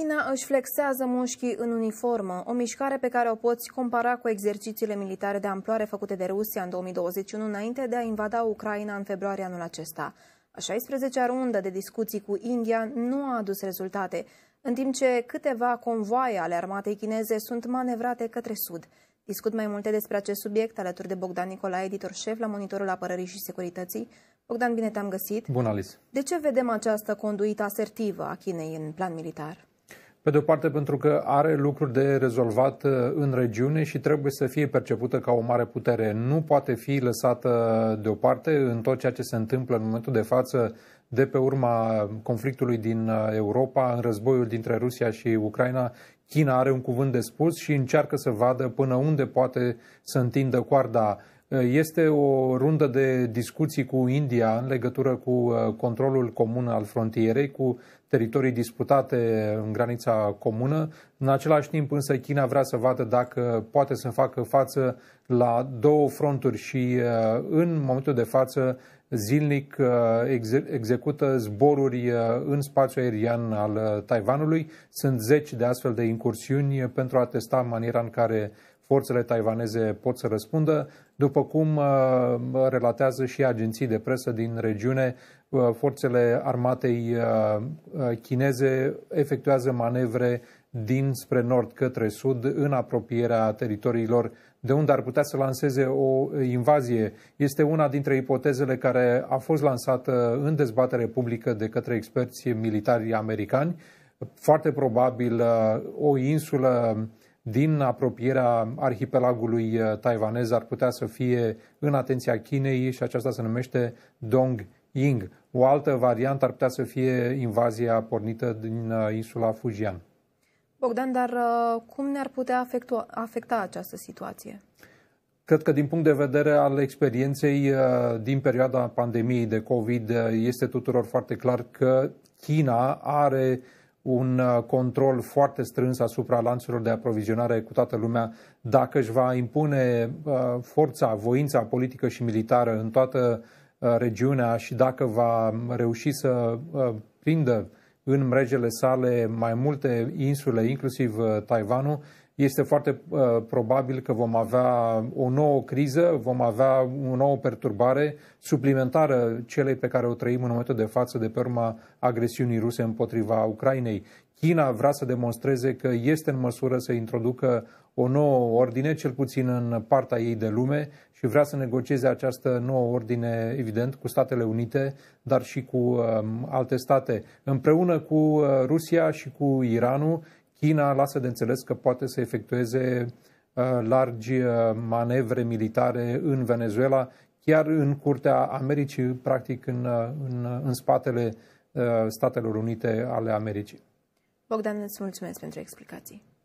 China își flexează mușchii în uniformă, o mișcare pe care o poți compara cu exercițiile militare de amploare făcute de Rusia în 2021 înainte de a invada Ucraina în februarie anul acesta. A 16-a rundă de discuții cu India nu a adus rezultate, în timp ce câteva convoaie ale armatei chineze sunt manevrate către sud. Discut mai multe despre acest subiect alături de Bogdan Nicolae, editor șef la Monitorul Apărării și Securității. Bogdan, bine te-am găsit. Bun, Alice. De ce vedem această conduită asertivă a Chinei în plan militar? Pe de o parte pentru că are lucruri de rezolvat uh, în regiune și trebuie să fie percepută ca o mare putere. Nu poate fi lăsată deoparte în tot ceea ce se întâmplă în momentul de față de pe urma conflictului din uh, Europa, în războiul dintre Rusia și Ucraina, China are un cuvânt de spus și încearcă să vadă până unde poate să întindă coarda este o rundă de discuții cu India în legătură cu uh, controlul comun al frontierei, cu teritorii disputate în granița comună. În același timp, însă, China vrea să vadă dacă poate să facă față la două fronturi și, uh, în momentul de față, zilnic uh, execută zboruri în spațiul aerian al Taiwanului. Sunt zeci de astfel de incursiuni pentru a testa maniera în care forțele taiwaneze pot să răspundă, după cum uh, relatează și agenții de presă din regiune, uh, forțele armatei uh, chineze efectuează manevre dinspre nord către sud, în apropierea teritoriilor de unde ar putea să lanseze o invazie. Este una dintre ipotezele care a fost lansată în dezbatere publică de către experți militari americani. Foarte probabil o insulă din apropierea arhipelagului eh, taiwanez ar putea să fie în atenția Chinei și aceasta se numește Dong Ying. O altă variantă ar putea să fie invazia pornită din eh, insula Fujian. Bogdan, dar eh, cum ne-ar putea afectua, afecta această situație? Cred că din punct de vedere al experienței din perioada pandemiei de COVID este tuturor foarte clar că China are uh, un uh, control foarte strâns asupra lanțurilor de aprovizionare cu toată lumea, dacă își va impune uh, forța, voința politică și militară în toată uh, regiunea și dacă va reuși să prindă în mrejele sale mai multe insule, inclusiv Taiwanul, este foarte uh, probabil că vom avea o nouă criză, vom avea o nouă perturbare suplimentară celei pe care o trăim în momentul de față de pe urma agresiunii ruse împotriva Ucrainei. China vrea să demonstreze că este în măsură să introducă o nouă ordine, cel puțin în partea ei de lume, și vrea să negocieze această nouă ordine, evident, cu Statele Unite, dar și cu um, alte state. Împreună cu uh, Rusia și cu Iranul, China lasă de înțeles că poate să efectueze uh, largi uh, manevre militare în Venezuela, chiar în curtea Americii, practic în, uh, în, în spatele Statelor Unite ale Americii. Bogdan, îți mulțumesc pentru explicații.